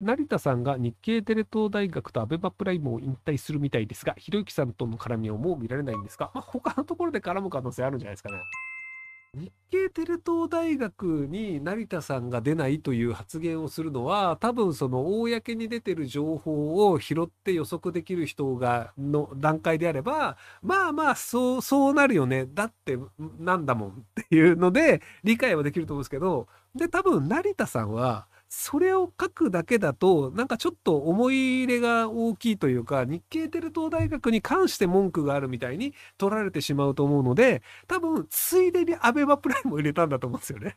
成田さんが日経テレ東大学とアベマプライムを引退するみたいですが、ひろゆきさんとの絡みをもう見られないんですかまあ、他のところで絡む可能性あるんじゃないですかね。日経テレ東大学に成田さんが出ないという発言をするのは多分その公に出てる情報を拾って予測できる人がの段階であればまあまあそうそうなるよねだってなんだもんっていうので理解はできると思うんですけどで多分成田さんはそれを書くだけだと、なんかちょっと思い入れが大きいというか、日経テル東大学に関して文句があるみたいに取られてしまうと思うので、多分、ついでにアベマプライムを入れたんだと思うんですよね。